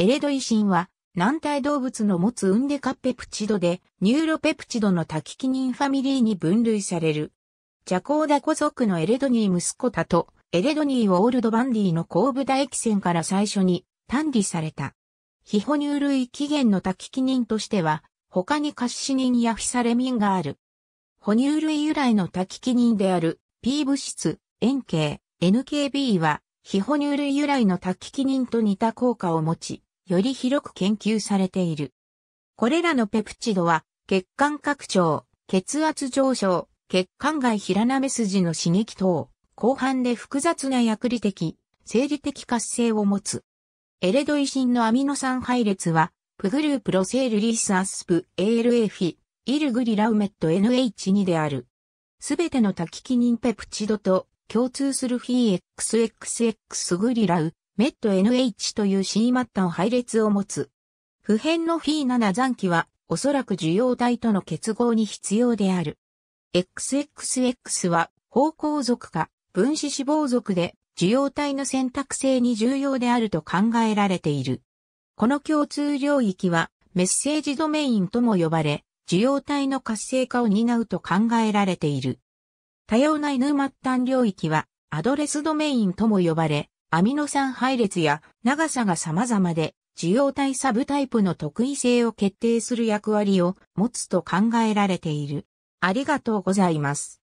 エレドイシンは、軟体動物の持つウンデカペプチドで、ニューロペプチドのタキキニンファミリーに分類される。ジャコーダ子族のエレドニー息子タと、エレドニーをオールドバンディの後部唾液腺から最初に、単理された。ヒホ乳類起源のタキキニンとしては、他にカッシニンやフィサレミンがある。哺乳類由来のタキキニンである P 物質、円形、NKB は、非哺乳類由来のタキキニンと似た効果を持ち、より広く研究されている。これらのペプチドは、血管拡張、血圧上昇、血管外平なめ筋の刺激等、広範で複雑な薬理的、生理的活性を持つ。エレドイシンのアミノ酸配列は、プグループロセールリスアスプ ALA フィ、イルグリラウメット NH2 である。すべての多機キニペプチドと共通するフィー x x x グリラウ、メット NH という C マッタの配列を持つ。普遍のフィ7残機は、おそらく受容体との結合に必要である。XXX は、方向属か、分子脂肪属で、受容体の選択性に重要であると考えられている。この共通領域は、メッセージドメインとも呼ばれ、受容体の活性化を担うと考えられている。多様な犬末端領域はアドレスドメインとも呼ばれ、アミノ酸配列や長さが様々で、受容体サブタイプの特異性を決定する役割を持つと考えられている。ありがとうございます。